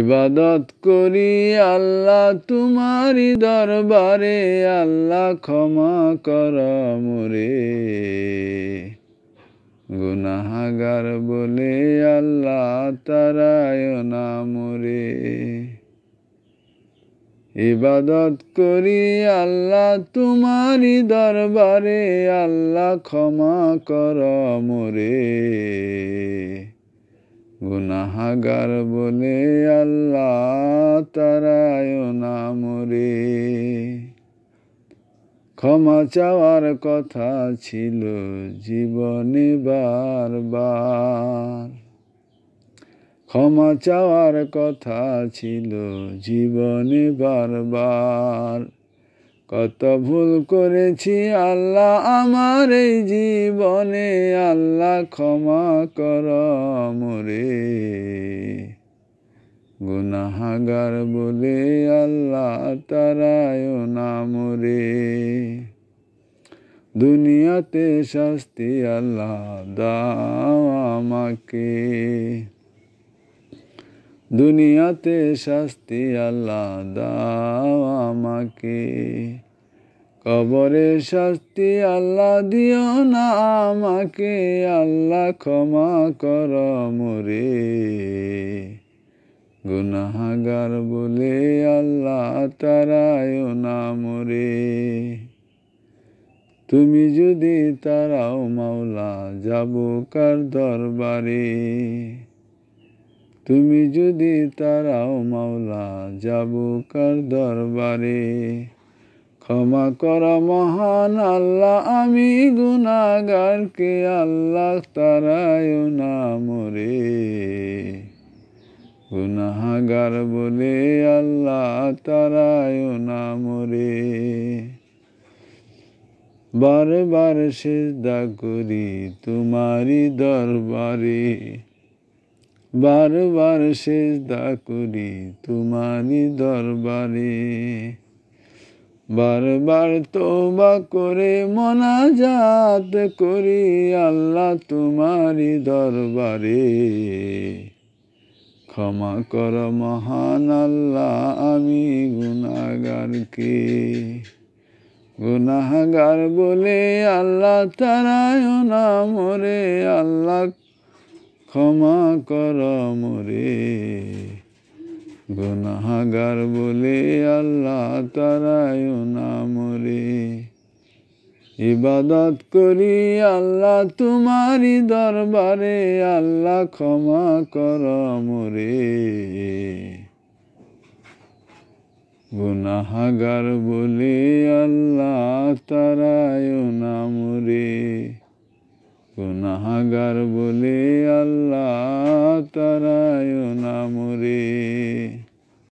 ইবাদত করি আল্লাহ তোমারি দরবারে আল্লাহ ক্ষমা কর মোরে গুনাহাগার বলে আল্লাহ তারায় না মোরে ইবাদত করি আল্লাহ তোমারি দরবারে আল্লাহ ক্ষমা কর মোরে গুনাহাগার বলে আল্লাহ তারায় না মরে ক্ষমা চাওয়ার কথা ছিল জীবনে বারবার ক্ষমা চাওয়ার কথা ছিল জীবনে বারবার কত ভুল করেছি আল্লাহ আমার এই জীবনে আল্লাহ ক্ষমা কর মরে গুনাহাগার বলে আল্লাহ তারায় না মোরে দুনিয়াতে শাস্তি আল্লাহ দাও আমাকে দুনিয়াতে শাস্তি আল্লাহ দাও আমাকে কবরে শাস্তি আল্লাহ দিও না আমাকে আল্লাহ ক্ষমা কর মরে গুনাহাগার বলে আল্লাহ তারায় না মরে তুমি যদি তারাও মাওলা যাব কার দরবারে তুমি যদি তারাও মাওলা যাব কার দরবারে ক্ষমা কর মহান আল্লাহ আমি কে আল্লাহ তারায় না মরে গুনাহাগার বলে আল্লাহ তারায় না মরে বারবার সেজদা করি তোমারি দরবারে বারবার সেজদা করি তোমারি দরবারে বারবার তোবা করে মনাজাত করি আল্লাহ তোমারি দরবারে ক্ষমা কর মহান আল্লাহ আমি গুণাগারকে গুণাগার বলে আল্লাহ তারায় না মরে আল্লাহ ক্ষমা কর মরে গুনাহাগার বলে আল্লাহ তারায় না ইবাদত করি আল্লাহ তোমারি দরবারে আল্লাহ ক্ষমা কর মোরে গুনাহাগার বলে আল্লাহ তারায় না গুনাহাগার বলে আল্লাহ তারায় না